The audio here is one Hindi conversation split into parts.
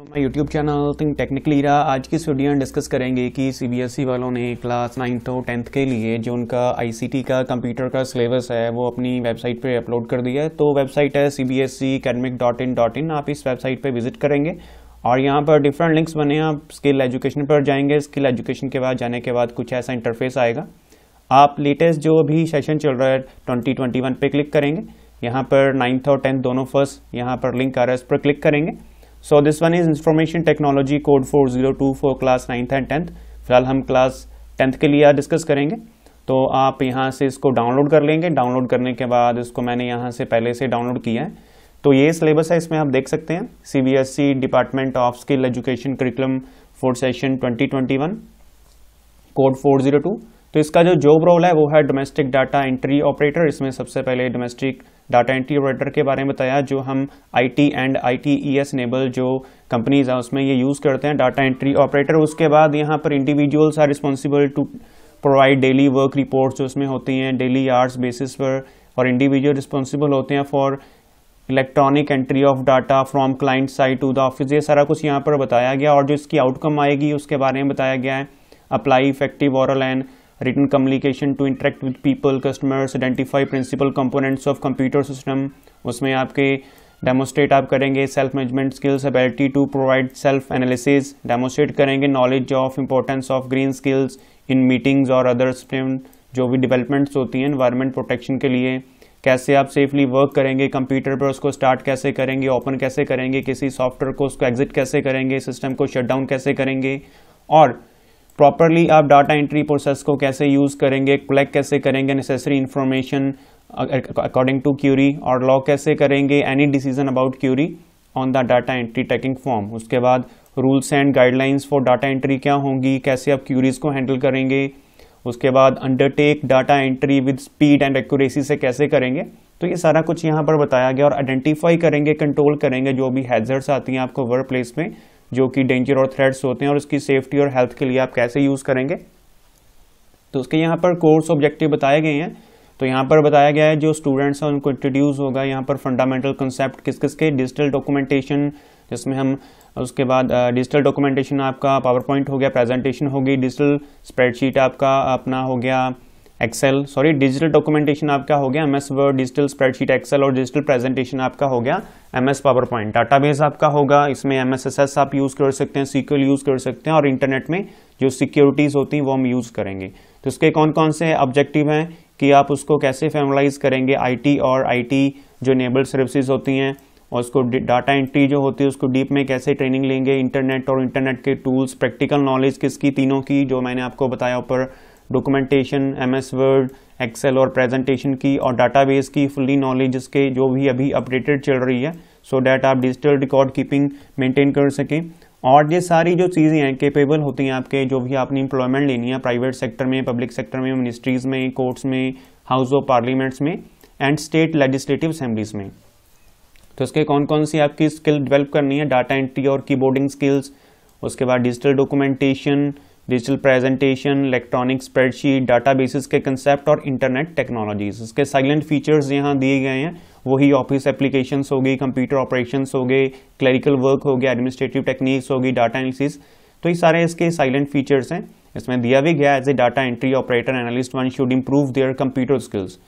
my YouTube channel think technically रहा आज की स्टूडियो में डिस्कस करेंगे कि सीबीएसई e वालों ने क्लास नाइन्थ और टेंथ के लिए जो उनका आईसीटी का कंप्यूटर का सिलेबस है वो अपनी वेबसाइट पे अपलोड कर दिया है तो वेबसाइट है C B S E dot in dot in आप इस वेबसाइट पे विजिट करेंगे और यहाँ पर डिफरेंट लिंक्स बने हैं आप स्किल एजुकेशन पर जाएंगे स्किल एजुकेशन के बाद जाने के बाद कुछ ऐसा इंटरफेस आएगा आप लेटेस्ट जो अभी सेशन चल रहा है ट्वेंटी ट्वेंटी वन पे क्लिक करेंगे यहाँ पर नाइन्थ और टेंथ दोनों फर्स्ट यहाँ पर लिंक आ रहा है इस पर क्लिक करेंगे so this one is information technology code four zero two four class ninth and tenth फिलहाल हम क्लास टेंथ के लिए डिस्कस करेंगे तो आप यहाँ से इसको डाउनलोड कर लेंगे डाउनलोड करने के बाद इसको मैंने यहाँ से पहले से डाउनलोड किया है तो ये सिलेबस है इसमें आप देख सकते हैं C B S E department of skill education curriculum for session twenty twenty one code four zero two तो इसका जो जॉब रोल है वो है डोमेस्टिक डाटा एंट्री ऑपरेटर इसमें सबसे पहले डोमेस्टिक डाटा एंट्री ऑपरेटर के बारे में बताया जो हम I T and I T E S enabled जो कंपनीज हैं उसमें ये यूज़ करते हैं डाटा एंट्री ऑपरेटर उसके बाद यहाँ पर individuals are responsible to provide daily work report जो उसमें होती हैं डेली आर्ट्स बेसिस पर और इंडिविजुअल रिस्पॉन्सिबल होते हैं for electronic entry of data from client side to the office ये सारा कुछ यहाँ पर बताया गया और जो इसकी आउटकम आएगी उसके बारे में बताया गया है apply effective oral and written communication to interact with people customers identify principal components of computer system usme aapke demonstrate aap karenge self management skills ability to provide self analysis demonstrate karenge knowledge of importance of green skills in meetings or other others jo bhi developments hoti hain environment protection ke liye कैसे आप सेफली वर्क करेंगे कंप्यूटर पर उसको स्टार्ट कैसे करेंगे ओपन कैसे करेंगे किसी सॉफ्टवेयर को उसको एग्जिट कैसे करेंगे सिस्टम को शट डाउन कैसे करेंगे और प्रॉपरली आप डाटा एंट्री प्रोसेस को कैसे यूज़ करेंगे कलेक्ट कैसे करेंगे necessary information according to query और लॉ कैसे करेंगे any decision about query on the data entry taking form उसके बाद rules and guidelines for data entry क्या होंगी कैसे आप क्यूरीज को हैंडल करेंगे उसके बाद undertake data entry with speed and accuracy से कैसे करेंगे तो ये सारा कुछ यहाँ पर बताया गया और आइडेंटिफाई करेंगे कंट्रोल करेंगे जो भी हैजर्ड्स आती हैं आपको वर्क प्लेस में जो कि डेंजर और थ्रेड्स होते हैं और उसकी सेफ्टी और हेल्थ के लिए आप कैसे यूज़ करेंगे तो उसके यहाँ पर कोर्स ऑब्जेक्टिव बताए गए हैं तो यहाँ पर बताया गया है जो स्टूडेंट्स हैं उनको इंट्रोड्यूस होगा यहाँ पर फंडामेंटल कंसेप्ट किस किस के डिजिटल डॉक्यूमेंटेशन जिसमें हम उसके बाद डिजिटल डॉक्यूमेंटेशन आपका पावर पॉइंट हो गया प्रेजेंटेशन होगी डिजिटल स्प्रेडशीट आपका अपना हो गया एक्सेल सॉरी डिजिटल डॉक्यूमेंटेशन आपका हो गया M S word digital spreadsheet excel और डिजिटल प्रेजेंटेशन आपका हो गया M S power point data base आपका होगा इसमें एम एस एस एस आप यूज़ कर सकते हैं सीक्यूल यूज़ कर सकते हैं और इंटरनेट में जो सिक्योरिटीज़ होती हैं वो हम यूज़ करेंगे तो इसके कौन कौन से ऑब्जेक्टिव हैं कि आप उसको कैसे फैमलाइज करेंगे आई और आई जो नेबल सर्विसेज होती हैं और उसको डाटा एंट्री जो होती है उसको डीप में कैसे ट्रेनिंग लेंगे इंटरनेट और इंटरनेट के टूल्स प्रैक्टिकल नॉलेज किसकी तीनों की जो मैंने आपको बताया ऊपर documentation M S word excel और प्रेजेंटेशन की और डाटाबेस की फुल्ली नॉलेज के जो भी अभी अपडेटेड चल रही है सो so डैट आप डिजिटल रिकॉर्ड कीपिंग मेंटेन कर सकें और ये सारी जो चीज़ें हैं केपेबल होती हैं आपके जो भी आपने इम्प्लॉयमेंट लेनी है प्राइवेट सेक्टर में पब्लिक सेक्टर में मिनिस्ट्रीज़ में कोर्ट्स में हाउस ऑफ पार्लियामेंट्स में एंड स्टेट लेजिस्लेटिव असम्बलीज में तो इसके कौन कौन सी आपकी स्किल डेवलप करनी है डाटा एंट्री और कीबोर्डिंग स्किल्स उसके बाद digital documentation digital presentation electronic spreadsheet databases के कंसेप्ट और इंटरनेट टेक्नोलॉजीज इसके साइलेंट फीचर्स यहाँ दिए गए हैं वही ऑफिस एप्लीकेशंस हो गई कंप्यूटर ऑपरेशंस हो गए क्लरिकल वर्क हो गया एडमिनिस्ट्रेटिव टेक्निक्स होगी डाटा एनालिसिस तो ये सारे इसके साइलेंट फीचर्स हैं इसमें दिया भी गया as a data entry operator analyst one should improve their computer skills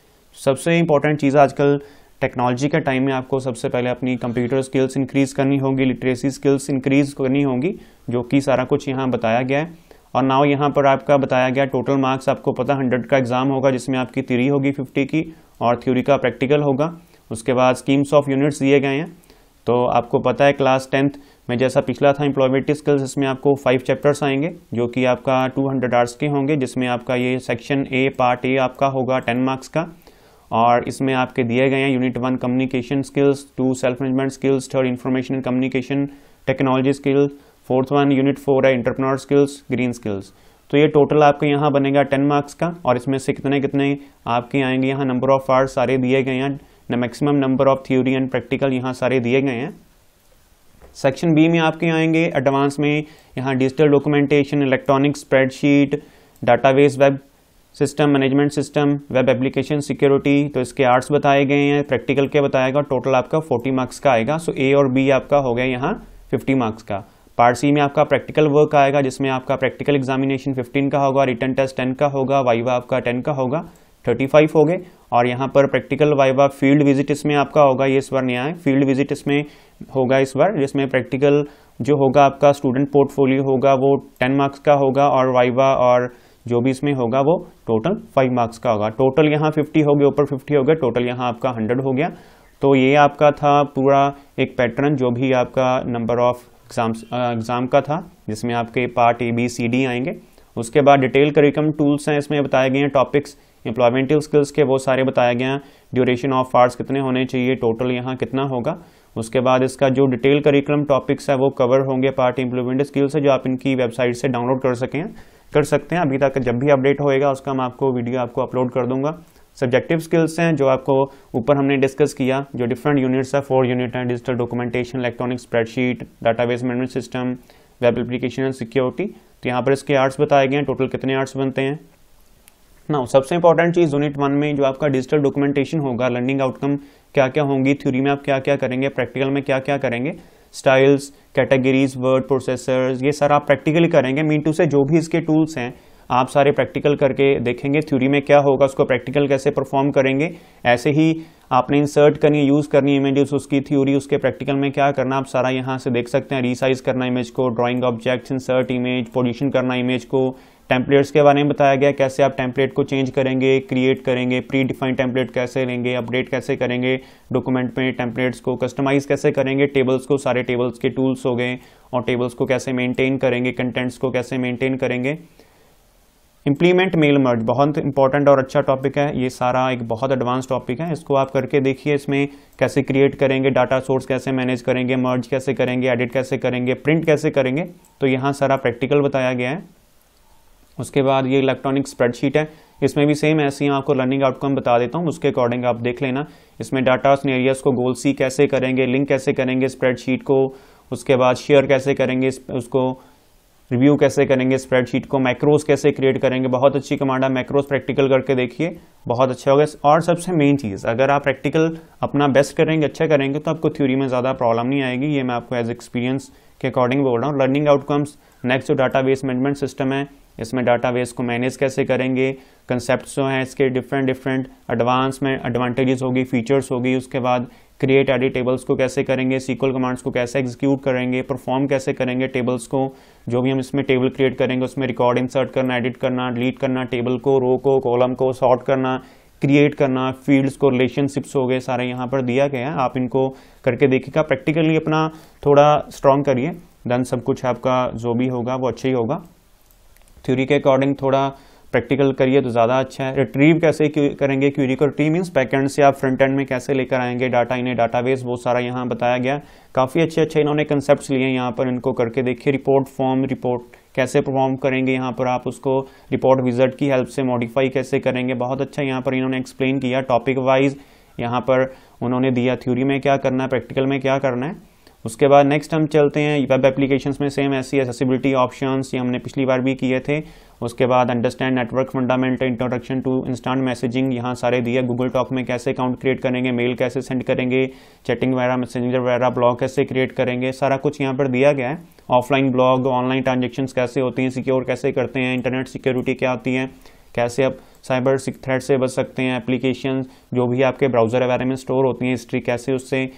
सबसे इंपॉर्टेंट चीज़ आजकल टेक्नोलॉजी के टाइम में आपको सबसे पहले अपनी कंप्यूटर स्किल्स इंक्रीज़ करनी होगी लिटरेसी स्किल्स इंक्रीज़ करनी होगी जो कि सारा कुछ यहाँ बताया गया है और नाव यहाँ पर आपका बताया गया टोटल मार्क्स आपको पता हंड्रेड का एग्ज़ाम होगा जिसमें आपकी थ्योरी होगी फिफ्टी की और थ्योरी का प्रैक्टिकल होगा उसके बाद स्कीम्स ऑफ यूनिट्स दिए गए हैं तो आपको पता है क्लास टेंथ में जैसा पिछला था एम्प्लॉयमेंट स्किल्स इसमें आपको फाइव चैप्टर्स आएंगे जो कि आपका टू हंड्रेड आवर्स के होंगे जिसमें आपका ये सेक्शन ए पार्ट ए आपका होगा टेन मार्क्स का और इसमें आपके दिए गए हैं unit one communication skills two self management skills third information and communication technology skills fourth one unit four है इंटरप्रनर स्किल्स ग्रीन स्किल्स तो ये टोटल आपके यहाँ बनेगा टेन मार्क्स का और इसमें से कितने कितने आपके आएंगे यहाँ नंबर ऑफ आर्ट सारे दिए गए हैं maximum number of theory and practical यहाँ सारे दिए गए हैं सेक्शन बी में आपके आएंगे एडवांस में यहाँ digital documentation electronic spreadsheet database web system management system web application security तो इसके आर्ट्स बताए गए हैं प्रैक्टिकल के बताएगा टोटल आपका 40 मार्क्स का आएगा सो ए और बी आपका हो गया यहाँ 50 मार्क्स का पार्ट सी में आपका प्रैक्टिकल वर्क आएगा जिसमें आपका प्रैक्टिकल एग्जामिनेशन 15 का होगा रिटर्न टेस्ट 10 का होगा वाइवा आपका 10 का होगा 35 हो गए और यहाँ पर प्रैक्टिकल वाइवा फील्ड विजिट इसमें आपका होगा ये इस बार नहीं आए फील्ड विजिट इसमें होगा इस बार जिसमें प्रैक्टिकल जो होगा आपका स्टूडेंट पोर्टफोलियो होगा वो टेन मार्क्स का होगा और वाइवा और जो भी इसमें होगा वो टोटल फाइव मार्क्स का होगा टोटल यहाँ फिफ्टी हो गया ऊपर फिफ्टी हो गया टोटल यहाँ आपका हंड्रेड हो गया तो ये आपका था पूरा एक पैटर्न जो भी आपका number of exam exam uh, का था जिसमें आपके part A B C D आएंगे उसके बाद डिटेल करिकम टूल्स हैं इसमें बताए गए हैं टॉपिक्स एम्प्लॉयमेंटिव स्किल्स के वो सारे बताए गए हैं ड्यूरेशन ऑफ आर्ट्स कितने होने चाहिए टोटल यहाँ कितना होगा उसके बाद इसका जो डिटेल करिकुलम टॉपिक्स है वो कवर होंगे पार्ट इम्प्लॉयमेंट स्किल्स है जो आप इनकी वेबसाइट से डाउनलोड कर सकें कर सकते हैं अभी तक जब भी अपडेट होएगा उसका मैं आपको वीडियो आपको अपलोड कर दूंगा सब्जेक्टिव स्किल्स हैं जो आपको ऊपर हमने डिस्कस किया जो डिफरेंट यूनिट्स है फोर यूनिट हैं digital documentation electronic spreadsheet database management system web application and security तो यहाँ पर इसके आर्ट्स बताए गए हैं टोटल कितने आर्ट्स बनते हैं ना सबसे इंपॉर्टेंट चीज़ यूनिट वन में जो आपका डिजिटल डॉक्यूमेंटेशन होगा लर्निंग आउटकम क्या क्या होंगी थ्योरी में आप क्या क्या करेंगे प्रैक्टिकल में क्या क्या करेंगे स्टाइल्स कैटेगरीज वर्ड प्रोसेसर्स ये सारा आप प्रैक्टिकली करेंगे मीन टू से जो भी इसके टूल्स हैं आप सारे प्रैक्टिकल करके देखेंगे थ्योरी में क्या होगा उसको प्रैक्टिकल कैसे परफॉर्म करेंगे ऐसे ही आपने इंसर्ट करनी यूज़ करनी इमेजेस उसकी थ्योरी उसके प्रैक्टिकल में क्या करना आप सारा यहाँ से देख सकते हैं रिसाइज करना इमेज को drawing objects insert image position करना इमेज को टेम्पलेट्स के बारे में बताया गया कैसे आप टेम्पलेट को चेंज करेंगे क्रिएट करेंगे प्री डिफाइंड टेम्पलेट कैसे लेंगे अपडेट कैसे करेंगे डॉक्यूमेंट में टेम्पलेट्स को कस्टमाइज कैसे करेंगे टेबल्स को सारे टेबल्स के टूल्स हो गए और टेबल्स को कैसे मेंटेन करेंगे कंटेंट्स को कैसे मेंटेन करेंगे इम्प्लीमेंट मेल मर्ज बहुत इंपॉर्टेंट और अच्छा टॉपिक है ये सारा एक बहुत एडवांस टॉपिक है इसको आप करके देखिए इसमें कैसे क्रिएट करेंगे डाटा सोर्स कैसे मैनेज करेंगे मर्ज कैसे करेंगे एडिट कैसे करेंगे प्रिंट कैसे करेंगे तो यहाँ सारा प्रैक्टिकल बताया गया है उसके बाद ये इलेक्ट्रॉनिक स्प्रेडशीट है इसमें भी सेम ऐसे ही आपको लर्निंग आउटकम बता देता हूँ उसके अकॉर्डिंग आप देख लेना इसमें डाटा एरियाज को गोल सी कैसे करेंगे लिंक कैसे करेंगे स्प्रेडशीट को उसके बाद शेयर कैसे करेंगे उसको रिव्यू कैसे करेंगे स्प्रेडशीट को मैक्रोस कैसे क्रिएट करेंगे बहुत अच्छी कमांड है मैक्रोस प्रैक्टिकल करके देखिए बहुत अच्छा होगा और सबसे मेन चीज़ अगर आप प्रैक्टिकल अपना बेस्ट करेंगे अच्छा करेंगे तो आपको थ्योरी में ज़्यादा प्रॉब्लम नहीं आएगी ये मैं आपको एज एक्सपीरियंस के अकॉर्डिंग बोल रहा हूँ लर्निंग आउटकम्स नेक्स्ट जो डाटा बेस मैनेजमेंट सिस्टम है इसमें डाटाबेस को मैनेज कैसे करेंगे कंसेप्ट जो हैं इसके डिफरेंट डिफरेंट एडवांस में एडवांटेजेस होगी फीचर्स होगी उसके बाद क्रिएट एडिट टेबल्स को कैसे करेंगे सीक्वल कमांड्स को कैसे एग्जीक्यूट करेंगे परफॉर्म कैसे करेंगे टेबल्स को जो भी हम इसमें टेबल क्रिएट करेंगे उसमें रिकॉर्ड इंसर्ट करना एडिट करना डिलीट करना टेबल को रो को कॉलम को सॉर्ट करना क्रिएट करना फील्ड्स को रिलेशनशिप्स हो गए सारे यहाँ पर दिया गया है आप इनको करके देखिएगा प्रैक्टिकली अपना थोड़ा स्ट्रॉन्ग करिए देन सब कुछ आपका जो भी होगा वो अच्छा ही होगा थ्योरी के अकॉर्डिंग थोड़ा प्रैक्टिकल करिए तो ज़्यादा अच्छा है रिट्रीव कैसे करेंगे क्यूरी को रिट्रीव मीन्स एंड से आप फ्रंट एंड में कैसे लेकर आएंगे डाटा इन्हें डाटाबेस बहुत सारा यहाँ बताया गया काफ़ी अच्छे अच्छे इन्होंने कंसेप्ट लिए यहाँ पर इनको करके देखिए रिपोर्ट फॉर्म रिपोर्ट कैसे परफॉर्म करेंगे यहाँ पर आप उसको रिपोर्ट विजट की हेल्प से मॉडिफाई कैसे करेंगे बहुत अच्छा यहाँ पर इन्होंने एक्सप्लेन किया टॉपिक वाइज यहाँ पर उन्होंने दिया थ्योरी में क्या करना है प्रैक्टिकल में क्या करना है उसके बाद नेक्स्ट हम चलते हैं वेब एप्लीकेशंस में सेम ऐसी एसेसिबिलिटी ऑप्शंस ये हमने पिछली बार भी किए थे उसके बाद understand network fundamental introduction to instant messaging यहाँ सारे दिए गूगल टॉक में कैसे अकाउंट क्रिएट करेंगे मेल कैसे सेंड करेंगे चैटिंग वगैरह मैसेंजर वगैरह ब्लॉग कैसे क्रिएट करेंगे सारा कुछ यहाँ पर दिया गया है ऑफलाइन ब्लॉग ऑनलाइन ट्रांजेक्शन कैसे होती हैं सिक्योर कैसे करते हैं इंटरनेट सिक्योरिटी क्या होती है कैसे आप साइबर थ्रेड से बच सकते हैं एप्लीकेशन जो भी आपके ब्राउजर वगैरह में स्टोर होती हैं हिस्ट्री कैसे उससे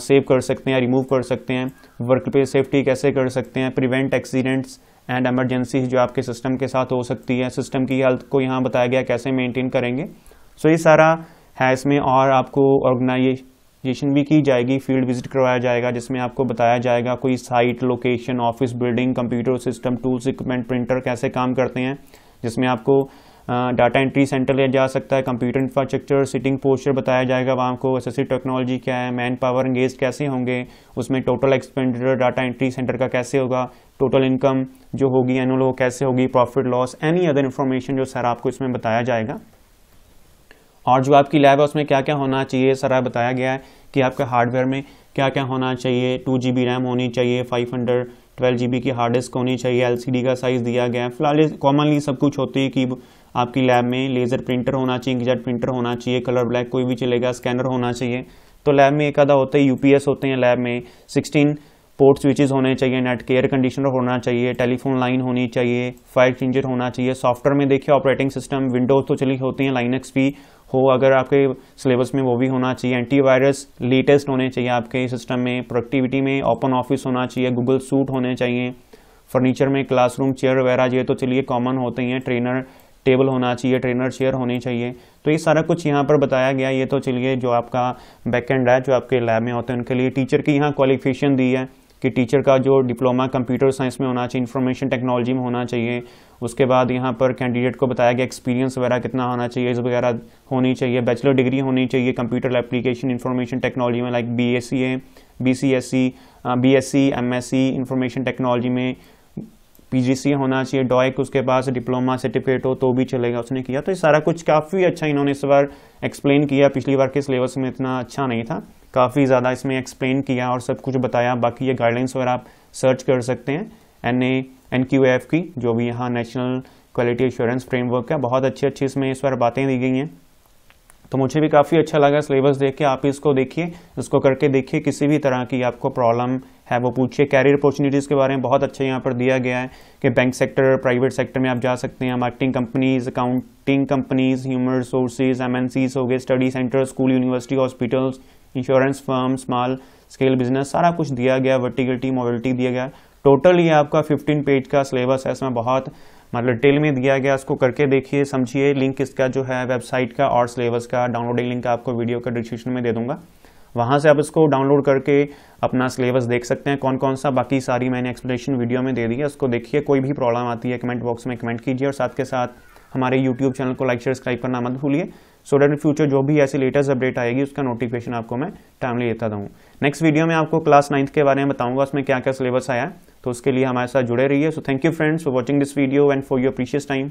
सेव कर सकते हैं रिमूव कर सकते हैं वर्क पे सेफ्टी कैसे कर सकते हैं प्रिवेंट एक्सीडेंट्स एंड एमरजेंसी जो आपके सिस्टम के साथ हो सकती है सिस्टम की हेल्थ को यहाँ बताया गया कैसे मेंटेन करेंगे सो so, ये सारा है इसमें और आपको ऑर्गेनाइजेशन भी की जाएगी फील्ड विजिट करवाया जाएगा जिसमें आपको बताया जाएगा कोई site location office building computer system tools equipment printer कैसे काम करते हैं जिसमें आपको डाटा एंट्री सेंटर लिया जा सकता है कंप्यूटर इंफ्रास्ट्रक्चर सिटिंग पोस्टर बताया जाएगा वहाँ को एसेसिव टेक्नोलॉजी क्या है मैन पावर इंगेज कैसे होंगे उसमें total expenditure data entry centre का कैसे होगा टोटल इनकम जो होगी एनुअल वो कैसे होगी profit loss any other information जो सर आपको इसमें बताया जाएगा और जो आपकी लैब है उसमें क्या क्या होना चाहिए सर बताया गया है कि आपके हार्डवेयर में क्या क्या होना चाहिए टू जी बी रैम होनी चाहिए फाइव हंड्रेड ट्वेल्व जी की हार्ड डिस्क होनी चाहिए एल का साइज़ दिया गया है फिलहाल कॉमनली सब कुछ होती है कि आपकी लैब में लेज़र प्रिंटर होना चाहिए इंकजेट प्रिंटर होना चाहिए कलर ब्लैक कोई भी चलेगा स्कैनर होना चाहिए तो लैब में एक आधा होता है यूपीएस होते हैं लैब में सिक्सटीन पोर्ट स्विचेस होने चाहिए नेट के एयर कंडीशनर होना चाहिए टेलीफोन लाइन होनी चाहिए फायर चेंजर होना चाहिए सॉफ्टवेयर में देखिए ऑपरेटिंग सिस्टम विंडोज तो चली होती हैं लाइनक्स भी हो अगर आपके सिलेबस में वो भी होना चाहिए एंटीवायरस लेटेस्ट होने चाहिए आपके सिस्टम में प्रोडक्टिविटी में ओपन ऑफिस होना चाहिए गूगल सूट होने चाहिए फर्नीचर में क्लासरूम चेयर वगैरह ये तो चलिए कॉमन होते ही हैं ट्रेनर टेबल होना चाहिए ट्रेनर चेयर होनी चाहिए तो ये सारा कुछ यहाँ पर बताया गया ये तो चलिए जो आपका बैकेंड है जो आपके लैब में होते हैं उनके लिए टीचर की यहाँ क्वालिफिकेशन दी है कि टीचर का जो डिप्लोमा कंप्यूटर साइंस में होना चाहिए इन्फॉर्मेशन टेक्नोलॉजी में होना चाहिए उसके बाद यहाँ पर कैंडिडेट को बताया गया एक्सपीरियंस वगैरह कितना होना चाहिए वगैरह होनी चाहिए बैचलर डिग्री होनी चाहिए कंप्यूटर एप्लीकेशन इन्फॉर्मेशन टेक्नोलॉजी में like B S C A B C S C B S C M S C information technology में पीजीसी होना चाहिए डॉयक e उसके पास डिप्लोमा सर्टिफिकेट हो तो भी चलेगा उसने किया तो ये सारा कुछ काफ़ी अच्छा इन्होंने इस बार एक्सप्लेन किया पिछली बार के सिलेबस में इतना अच्छा नहीं था काफ़ी ज़्यादा इसमें एक्सप्लेन किया और सब कुछ बताया बाकी ये गाइडलाइंस वगैरह आप सर्च कर सकते हैं N A N Q F की जो भी यहाँ नेशनल क्वालिटी एश्योरेंस फ्रेमवर्क है बहुत अच्छी अच्छी इसमें इस बार बातें दी गई हैं तो मुझे भी काफ़ी अच्छा लगा सिलेबस देख के आप इसको देखिए इसको करके देखिए किसी भी तरह की आपको प्रॉब्लम है वो पूछिए कैरियर अपॉर्चुनिटीज़ के बारे में बहुत अच्छा यहाँ पर दिया गया है कि बैंक सेक्टर प्राइवेट सेक्टर में आप जा सकते हैं marketing companies accounting companies human resources एम हो गए study centre school university hospitals insurance firm small scale business सारा कुछ दिया गया वर्टिकलिटी मोबिलिटी दिया गया टोटल ये आपका 15 पेज का सिलेबस है इसमें बहुत मतलब डिटेल में दिया गया इसको करके देखिए समझिए लिंक इसका जो है वेबसाइट का और सिलेबस का डाउनलोडिंग लिंक आपको वीडियो का डिस्क्रिप्शन में दे दूंगा वहाँ से आप इसको डाउनलोड करके अपना सिलेबस देख सकते हैं कौन कौन सा बाकी सारी मैंने एक्सप्लेनेशन वीडियो में दे दी है उसको देखिए कोई भी प्रॉब्लम आती है कमेंट बॉक्स में कमेंट कीजिए और साथ के साथ हमारे यूट्यूब चैनल को लाइक शेयर सब्सक्राइब करना मत भूलिए सो डेट फ्यूचर जो भी ऐसी लेटेस्ट अपडेट आएगी उसका नोटिफिकेशन आपको मैं टाइमली देता दूँ नेक्स्ट वीडियो में आपको क्लास नाइन्थ के बारे में बताऊंगा उसमें क्या क्या सिलेबस आया है तो उसके लिए हमारे साथ जुड़े रहिए so thank you friends for watching this video and for your precious time